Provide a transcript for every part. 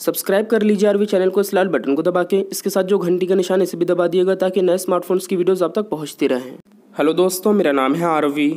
subscribe कर लीजिए RV channel को इस लाल बटन को दबा के इसके साथ जो घंटी का निशान इसे भी दबा दिएगा ताकि नए स्मार्टफोन्स की वीडियोस आप तक पहुंचती रहें हेलो दोस्तों मेरा नाम है आरवी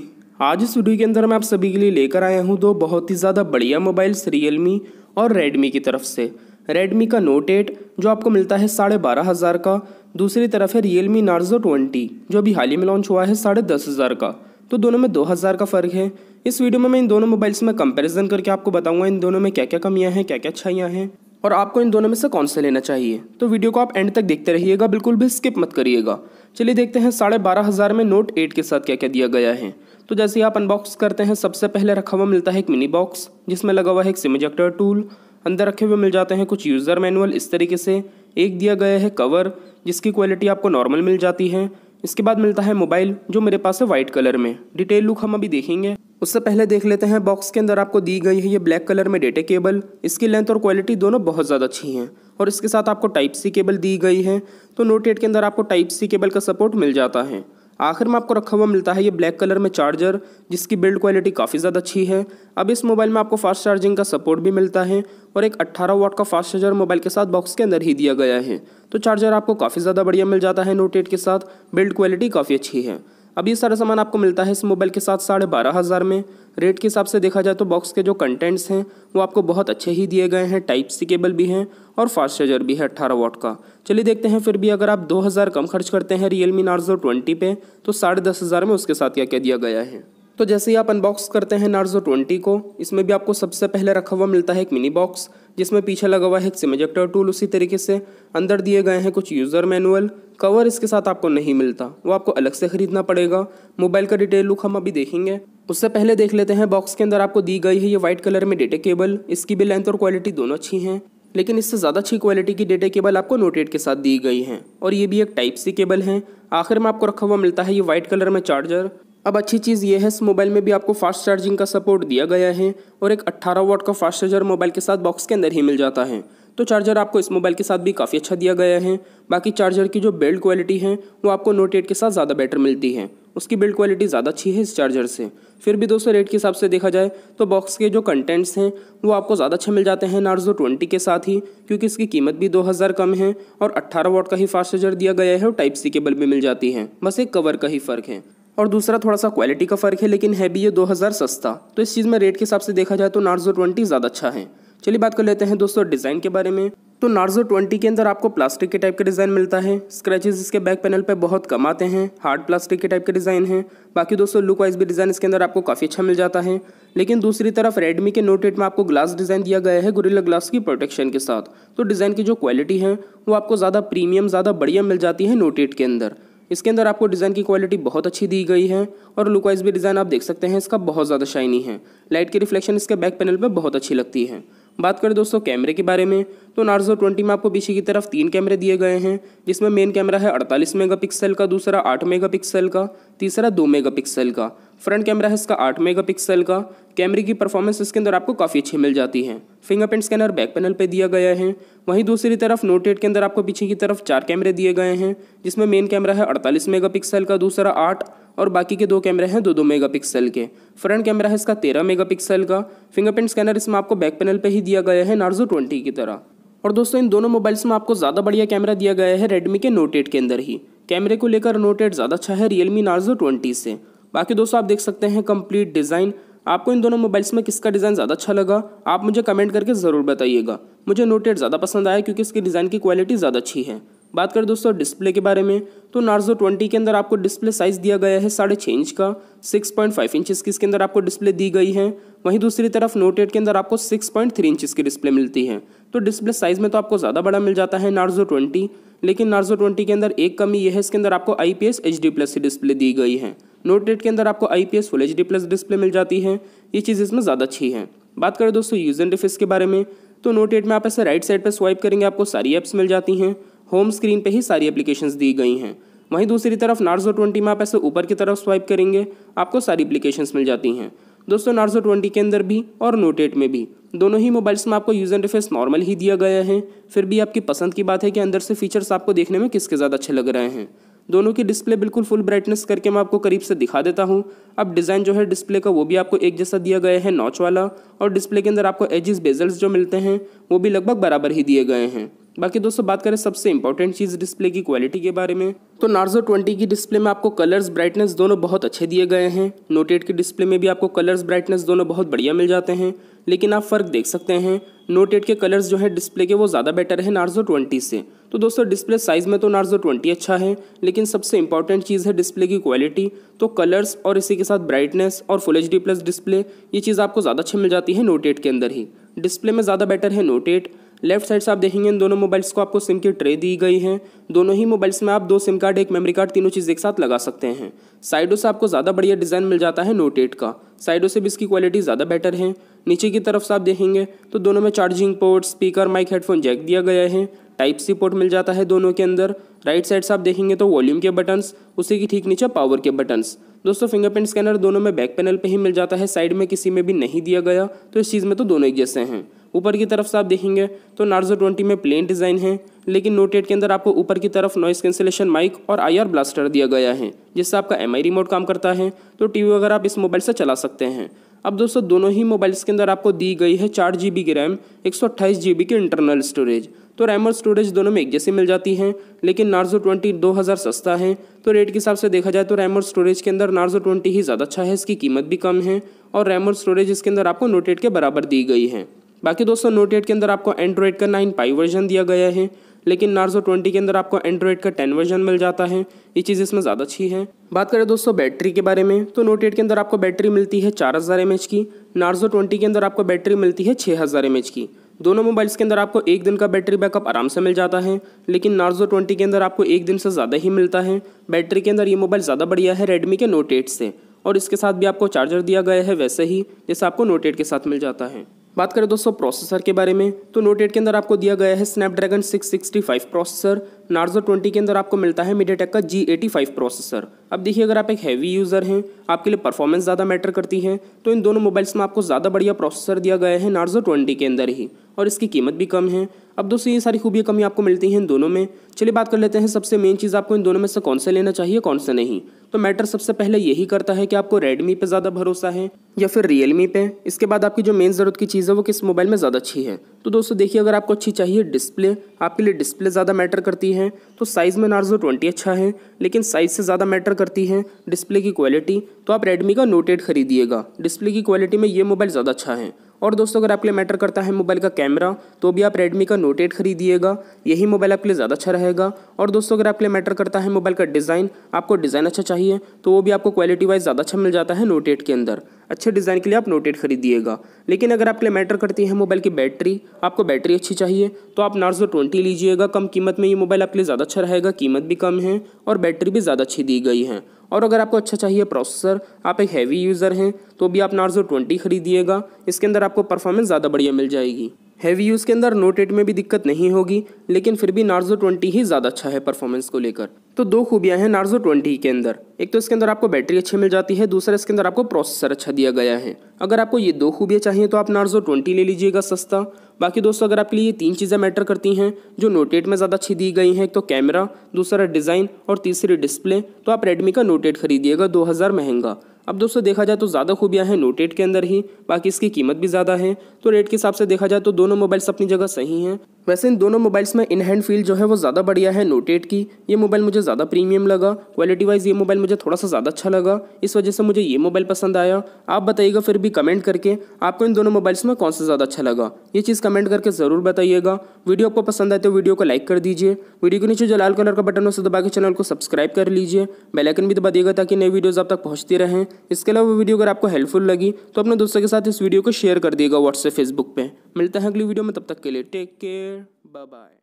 आज इस वीडियो के अंदर मैं आप सभी के लिए लेकर आया हूँ दो बहुत ही ज़्यादा बढ़िया मोबाइल्स रियलमी और रेडमी की तरफ से रेडमी का नोट एट जो आपको मिलता है साढ़े बारह हज़ार का दूसरी तरफ है रियल मी नार्जो ट्वेंटी जो अभी हाल ही में लॉन्च हुआ है साढ़े दस हज़ार का तो दोनों में दो हज़ार का फ़र्क है इस वीडियो में मैं इन दोनों मोबाइल्स में कंपैरिजन करके आपको बताऊंगा इन दोनों में क्या क्या कमियां हैं क्या क्या अच्छाइयां हैं और आपको इन दोनों में से कौन सा लेना चाहिए तो वीडियो को आप एंड तक देखते रहिएगा बिल्कुल भी स्किप मत करिएगा चलिए देखते हैं साढ़े बारह हज़ार में नोट एट के साथ क्या क्या दिया गया है तो जैसे ही आप अनबॉक्स करते हैं सबसे पहले रखा हुआ मिलता है एक मिनी बॉक्स जिसमें लगा हुआ है एक सिम इजेक्टर टूल अंदर रखे हुए मिल जाते हैं कुछ यूज़र मैनुअल इस तरीके से एक दिया गया है कवर जिसकी क्वालिटी आपको नॉर्मल मिल जाती है इसके बाद मिलता है मोबाइल जो मेरे पास है वाइट कलर में डिटेल लुक हम अभी देखेंगे उससे पहले देख लेते हैं बॉक्स के अंदर आपको दी गई है ये ब्लैक कलर में डेटा केबल इसकी लेंथ और क्वालिटी दोनों बहुत ज़्यादा अच्छी हैं और इसके साथ आपको टाइप सी केबल दी गई है तो नोट एट के अंदर आपको टाइप सी केबल का सपोर्ट मिल जाता है आखिर में आपको रखा हुआ मिलता है ये ब्लैक कलर में चार्जर जिसकी बिल्ड क्वालिटी काफ़ी ज़्यादा अच्छी है अब इस मोबाइल में आपको फास्ट चार्जिंग का सपोर्ट भी मिलता है और एक 18 वाट का फास्ट चार्जर मोबाइल के साथ बॉक्स के अंदर ही दिया गया है तो चार्जर आपको काफ़ी ज़्यादा बढ़िया मिल जाता है नोट एट के साथ बिल्ड क्वालिटी काफ़ी अच्छी है अब ये सारा सामान आपको मिलता है इस मोबाइल के साथ साढ़े बारह हज़ार में रेट के हिसाब से देखा जाए तो बॉक्स के जो कंटेंट्स हैं वो आपको बहुत अच्छे ही दिए गए हैं टाइप सी केबल भी हैं और फास्ट चार्जर भी है अट्ठारह वॉट का चलिए देखते हैं फिर भी अगर आप दो हज़ार कम खर्च करते हैं रियल मी नार्जो ट्वेंटी पे तो साढ़े दस हज़ार में उसके साथ क्या क्या दिया गया है तो जैसे ही आप अनबॉक्स करते हैं नार्जो ट्वेंटी को इसमें भी आपको सबसे पहले रखा हुआ मिलता है एक मिनी बॉक्स जिसमें पीछे लगा हुआ है एक सिमेजेक्टर टूल उसी तरीके से अंदर दिए गए हैं कुछ यूज़र मैनुअल कवर इसके साथ आपको नहीं मिलता वो आपको अलग से खरीदना पड़ेगा मोबाइल का डिटेल लुक हम अभी देखेंगे उससे पहले देख लेते हैं बॉक्स के अंदर आपको दी गई है ये व्हाइट कलर में डेटा केबल इसकी भी लेंथ और क्वालिटी दोनों अच्छी हैं लेकिन इससे ज़्यादा अच्छी क्वालिटी की डेटा केबल आपको नोटेट के साथ दी गई है और ये भी एक टाइप सी केबल है आखिर में आपको रखा हुआ मिलता है ये व्हाइट कलर में चार्जर अब अच्छी चीज़ यह है इस मोबाइल में भी आपको फास्ट चार्जिंग का सपोर्ट दिया गया है और एक 18 वोट का फास्ट चार्जर मोबाइल के साथ बॉक्स के अंदर ही मिल जाता है तो चार्जर आपको इस मोबाइल के साथ भी काफ़ी अच्छा दिया गया है बाकी चार्जर की जो बिल्ड क्वालिटी है वो आपको नोट एट के साथ ज़्यादा बेटर मिलती है उसकी बिल्ड क्वालिटी ज़्यादा अच्छी है इस चार्जर से फिर भी दोस्तों रेट के हिसाब से देखा जाए तो बॉक्स के जो कंटेंट्स हैं वो आपको ज़्यादा अच्छे मिल जाते हैं नार्जो ट्वेंटी के साथ ही क्योंकि इसकी कीमत भी दो हज़ार कम है और अट्ठारह वोट का ही फास्ट चार्जर दिया गया है और टाइप सी केबल भी मिल जाती है बस एक कवर का ही फ़र्क है और दूसरा थोड़ा सा क्वालिटी का फ़र्क है लेकिन है भी ये दो हज़ार सस्ता तो इस चीज़ में रेट के हिसाब से देखा जाए तो नार्जो ट्वेंटी ज़्यादा अच्छा है चलिए बात कर लेते हैं दोस्तों डिज़ाइन के बारे में तो नार्जो ट्वेंटी के अंदर आपको प्लास्टिक के टाइप का डिज़ाइन मिलता है स्क्रैचेस इसके बैक पैनल पर बहुत कम आते हैं हार्ड प्लास्टिक के टाइप के डिज़ाइन है बाकी दोस्तों लुक वाइज भी डिज़ाइन इसके अंदर आपको काफ़ी अच्छा मिल जाता है लेकिन दूसरी तरफ रेडमी के नोट एट में आपको ग्लास डिज़ाइन दिया गया है गुरिल्ला ग्लास की प्रोटेक्शन के साथ तो डिज़ाइन की जो क्वालिटी है वो आपको ज़्यादा प्रीमियम ज़्यादा बढ़िया मिल जाती है नोट एट के अंदर इसके अंदर आपको डिज़ाइन की क्वालिटी बहुत अच्छी दी गई है और लुक वाइज भी डिज़ाइन आप देख सकते हैं इसका बहुत ज़्यादा शाइनी है लाइट की रिफ्लेक्शन इसके बैक पैनल पर बहुत अच्छी लगती है बात करें दोस्तों कैमरे के बारे में तो नार्जो ट्वेंटी में आपको पीछे की तरफ तीन कैमरे दिए गए हैं जिसमें मेन कैमरा है 48 मेगापिक्सल का दूसरा 8 मेगापिक्सल का तीसरा 2 मेगापिक्सल का फ्रंट कैमरा है इसका आठ मेगापिक्सल का कैमरे की परफॉर्मेंस इसके अंदर आपको काफ़ी अच्छी मिल जाती है फिंगरप्रिंट स्कैनर बैक पैनल पे दिया गया है वहीं दूसरी तरफ नोट एट के अंदर आपको पीछे की तरफ चार कैमरे दिए गए हैं जिसमें मेन कैमरा है मेगा पिक्सल का दूसरा आठ और बाकी के दो कैमरे हैं दो दो पिक्सल के फ्रंट कैमरा है इसका तेरह पिक्सल का फिंगरप्रिंट स्कैनर इसमें आपको बैक पैनल पर ही दिया गया है नार्जो ट्वेंटी की तरह और दोस्तों इन दोनों मोबाइल्स में आपको ज़्यादा बढ़िया कैमरा दिया गया है रेडमी के नोट एट के अंदर ही कैमरे को लेकर नोट एट ज़्यादा अच्छा है रियलमी नार्जो ट्वेंटी से बाकी दोस्तों आप देख सकते हैं कंप्लीट डिज़ाइन आपको इन दोनों मोबाइल्स में किसका डिज़ाइन ज़्यादा अच्छा लगा आप मुझे कमेंट करके ज़रूर बताइएगा मुझे नोट एट ज़्यादा पसंद आया क्योंकि इसकी डिज़ाइन की क्वालिटी ज़्यादा अच्छी है बात करें दोस्तों डिस्प्ले के बारे में तो नार्जो ट्वेंटी के अंदर आपको डिस्प्ले साइज़ दिया गया है साढ़े छः इंच का सिक्स पॉइंट फाइव इंचज़ की इसके अंदर आपको डिस्प्ले दी गई है वहीं दूसरी तरफ नोट एट के अंदर आपको सिक्स पॉइंट थ्री इंचज़ की डिस्प्ले मिलती है तो डिस्प्ले साइज़ में तो आपको ज़्यादा बड़ा मिल जाता है नार्जो ट्वेंटी लेकिन नार्जो ट्वेंटी के अंदर एक कमी यह है इसके अंदर आपको I P S H D plus की डिस्प्ले दी गई है नोट एट के अंदर आपको I P S full H D plus display मिल जाती है ये चीज़ इसमें ज़्यादा अच्छी है बात करें दोस्तों यूज एंड डिफिस के बारे में तो नोट एट में आप ऐसे राइट साइड पर स्वाइप करेंगे आपको सारी ऐप्स मिल जाती हैं होम स्क्रीन पर ही सारी एप्लीकेशन दी गई हैं वहीं दूसरी तरफ नार्जो ट्वेंटी में आप ऐसे ऊपर की तरफ स्वाइप करेंगे आपको सारी एप्लीकेशन मिल जाती हैं दोस्तों नार्जो ट्वेंटी के अंदर भी और नोट एट में भी दोनों ही मोबाइल्स में आपको यूज़ एंड डिफेस नॉर्मल ही दिया गया है फिर भी आपकी पसंद की बात है कि अंदर से फीचर्स आपको देखने में किसके ज़्यादा अच्छे लग रहे हैं दोनों की डिस्प्ले बिल्कुल फुल ब्राइटनेस करके मैं आपको करीब से दिखा देता हूँ अब डिज़ाइन जो है डिस्प्ले का वो भी आपको एक जैसा दिया गया है नॉच वाला और डिस्प्ले के अंदर आपको एजिस बेजल्स जो मिलते हैं वो भी लगभग बराबर ही दिए गए हैं बाकी दोस्तों बात करें सबसे इंपॉर्टेंट चीज़ डिस्प्ले की क्वालिटी के बारे में तो नार्जो 20 की डिस्प्ले में आपको कलर्स ब्राइटनेस दोनों बहुत अच्छे दिए गए हैं नोटेट की डिस्प्ले में भी आपको कलर्स ब्राइटनेस दोनों बहुत बढ़िया मिल जाते हैं लेकिन आप फ़र्क देख सकते हैं नोटेट के कलर्स जो है डिस्प्ले के वो ज़्यादा बेटर है नार्जो ट्वेंटी से तो दोस्तों डिस्प्ले साइज़ में तो नार्जो ट्वेंटी अच्छा है लेकिन सबसे इंपॉर्टेंट चीज़ है डिस्प्ले की क्वालिटी तो कलर्स और इसी के साथ ब्राइटनेस और full H D plus display ये चीज़ आपको ज़्यादा अच्छी मिल जाती है नोटेट के अंदर ही डिस्प्ले में ज़्यादा बेटर है नोटेट लेफ्ट साइड से आप देखेंगे इन दोनों मोबाइल्स को आपको सिम की ट्रे दी गई है दोनों ही मोबाइल्स में आप दो सिम कार्ड एक मेमोरी कार्ड तीनों चीज़ एक साथ लगा सकते हैं साइडों से आपको ज़्यादा बढ़िया डिज़ाइन मिल जाता है नोट एट का साइडों से भी इसकी क्वालिटी ज़्यादा बेटर है नीचे की तरफ से आप देखेंगे तो दोनों में charging port speaker mic headphone jack दिया गया है टाइप सी पोर्ट मिल जाता है दोनों के अंदर राइट साइड से आप देखेंगे तो वॉल्यूम के बटन्स उसी की ठीक नीचे पावर के बटन्स दोस्तों फिंगरप्रिंट स्कैनर दोनों में बैक पैनल पे ही मिल जाता है साइड में किसी में भी नहीं दिया गया तो इस चीज़ में तो दोनों एक जैसे हैं ऊपर की तरफ से आप देखेंगे तो नार्जो ट्वेंटी में प्लेन डिज़ाइन है लेकिन नोट एट के अंदर आपको ऊपर की तरफ नॉइस कैंसिलेशन माइक और आईआर ब्लास्टर दिया गया है जिससे आपका एम रिमोट काम करता है तो टीवी वगैरह आप इस मोबाइल से चला सकते हैं अब दोस्तों दोनों ही मोबाइल्स के अंदर आपको दी गई है चार जी बी की रैम एक सौ अट्ठाईस जी बी की इंटरनल स्टोरेज तो रैम और स्टोरेज दोनों में एक जैसी मिल जाती है लेकिन नार्जो ट्वेंटी दो हज़ार सस्ता है तो रेट के हिसाब से देखा जाए तो रैम और स्टोरेज के अंदर नार्जो ट्वेंटी ही ज़्यादा अच्छा है इसकी कीमत भी कम है और रैम और स्टोरेज इसके अंदर आपको नोटेट के बराबर दी गई है बाकी दोस्तों नोट एट के अंदर आपको एंड्रॉयड का नाइन पाई वर्जन दिया गया है लेकिन नार्जो ट्वेंटी के अंदर आपको एंड्रॉयड का टेन वर्जन मिल जाता है ये चीज़ इसमें ज़्यादा अच्छी है बात करें दोस्तों बैटरी के बारे में तो नोट एट के अंदर आपको बैटरी मिलती है चार हज़ार एम एच की नार्जो ट्वेंटी के अंदर आपको बैटरी मिलती है छः हज़ार एम एच की दोनों मोबाइल्स के अंदर आपको एक दिन का बैटरी बैकअप आराम से मिल जाता है लेकिन नार्जो ट्वेंटी के अंदर आपको एक दिन से ज़्यादा ही मिलता है बैटरी के अंदर ये मोबाइल ज़्यादा बढ़िया है रेडमी के नोट एट से और इसके साथ भी आपको चार्जर दिया गया है वैसे ही जैसे आपको नोट एट के साथ मिल जाता है बात करें दोस्तों प्रोसेसर के बारे में तो नोट एट के अंदर आपको दिया गया है स्नैपड्रैगन 665 प्रोसेसर नार्जो 20 के अंदर आपको मिलता है मीडियाटेक का G85 प्रोसेसर अब देखिए अगर आप एक हैवी यूज़र हैं आपके लिए परफॉर्मेंस ज़्यादा मैटर करती है तो इन दोनों मोबाइल्स में आपको ज़्यादा बढ़िया प्रोसेसर दिया गया है नार्जो ट्वेंटी के अंदर ही और इसकी कीमत भी कम है अब दोस्तों ये सारी खूबियाँ कमी आपको मिलती हैं इन दोनों में चलिए बात कर लेते हैं सबसे मेन चीज़ आपको इन दोनों में से कौन सा लेना चाहिए कौन सा नहीं तो मैटर सबसे पहले यही करता है कि आपको रेडमी पे ज़्यादा भरोसा है या फिर रियलमी पे इसके बाद आपकी जो मेन ज़रूरत की चीज़ है वो किस मोबाइल में ज़्यादा अच्छी है तो दोस्तों देखिए अगर आपको अच्छी चाहिए डिस्प्ले आपके लिए डिस्प्ले ज़्यादा मैटर करती है तो साइज़ में नार्जो ट्वेंटी अच्छा है लेकिन साइज़ से ज़्यादा मैटर करती है डिस्प्ले की क्वालिटी तो आप रेडमी का नोट एट खरीदिएगा डिस्प्ले की क्वालिटी में ये मोबाइल ज़्यादा अच्छा है और दोस्तों अगर आपके लिए मैटर करता है मोबाइल का कैमरा तो भी आप रेडमी का नोट एट खरीदिएगा यही मोबाइल आपके लिए ज़्यादा अच्छा रहेगा और दोस्तों अगर आपके लिए मैटर करता है मोबाइल का डिज़ाइन आपको डिज़ाइन अच्छा चाहिए तो वो भी आपको क्वालिटी वाइज ज़्यादा अच्छा मिल जाता है नोट एट के अंदर अच्छे डिज़ाइन के लिए आप नोटेड खरीदिएगा लेकिन अगर आपके लिए मैटर करती है मोबाइल की बैटरी आपको बैटरी अच्छी चाहिए तो आप नार्जो ट्वेंटी लीजिएगा कम कीमत में ये मोबाइल आपके लिए ज़्यादा अच्छा रहेगा कीमत भी कम है और बैटरी भी ज़्यादा अच्छी दी गई है और अगर आपको अच्छा चाहिए प्रोसेसर आप एक हैवी यूज़र हैं तो भी आप नार्जो ट्वेंटी खरीदिएगा इसके अंदर आपको परफॉर्मेंस ज़्यादा बढ़िया मिल जाएगी हैवी यूज़ के अंदर नोट एट में भी दिक्कत नहीं होगी लेकिन फिर भी नार्जो ट्वेंटी ही ज़्यादा अच्छा है परफॉर्मेंस को लेकर तो दो खूबियाँ हैं नार्जो ट्वेंटी के अंदर एक तो इसके अंदर आपको बैटरी अच्छी मिल जाती है दूसरा इसके अंदर आपको प्रोसेसर अच्छा दिया गया है अगर आपको ये दो खूबियाँ चाहिए तो आप नार्जो ट्वेंटी ले लीजिएगा सस्ता बाकी दोस्तों अगर आपके लिए ये तीन चीज़ें मैटर करती हैं जो नोट एट में ज़्यादा अच्छी दी गई हैं एक तो कैमरा दूसरा डिज़ाइन और तीसरी डिस्प्ले तो आप रेडमी का नोट एट खरीदिएगा दो हज़ार महंगा अब दोस्तों देखा जाए तो ज़्यादा खूबियाँ हैं नोट एट के अंदर ही बाकी इसकी कीमत भी ज़्यादा है तो रेट के हिसाब से देखा जाए तो दोनों मोबाइल्स अपनी जगह सही हैं वैसे इन दोनों मोबाइल्स में इन हैंड फील जो है वो ज़्यादा बढ़िया है नोट एट की ये मोबाइल मुझे ज़्यादा प्रीमियम लगा क्वालिटी वाइज ये मोबाइल मुझे थोड़ा सा ज़्यादा अच्छा लगा इस वजह से मुझे ये मोबाइल पसंद आया आप बताइएगा फिर भी कमेंट करके आपको इन दोनों मोबाइल्स में कौन सा ज़्यादा अच्छा लगा ये चीज़ कमेंट करके ज़रूर बताइएगा वीडियो आपको पसंद आए तो वीडियो को लाइक कर दीजिए वीडियो के नीचे जो लाल कलर का बटन उसे दबा के चैनल को सब्सक्राइब कर लीजिए बेलाइकन भी दबा दिएगा ताकि नई वीडियोज़ आप तक पहुँचती रहें इसके अलावा वीडियो अगर आपको हेल्पफुल लगी तो अपने दोस्तों के साथ इस वीडियो को शेयर कर दिएगा व्हाट्सएप फेसबुक पर मिलते हैं अगली वीडियो में तब तक के लिए टेक केयर बाय बाय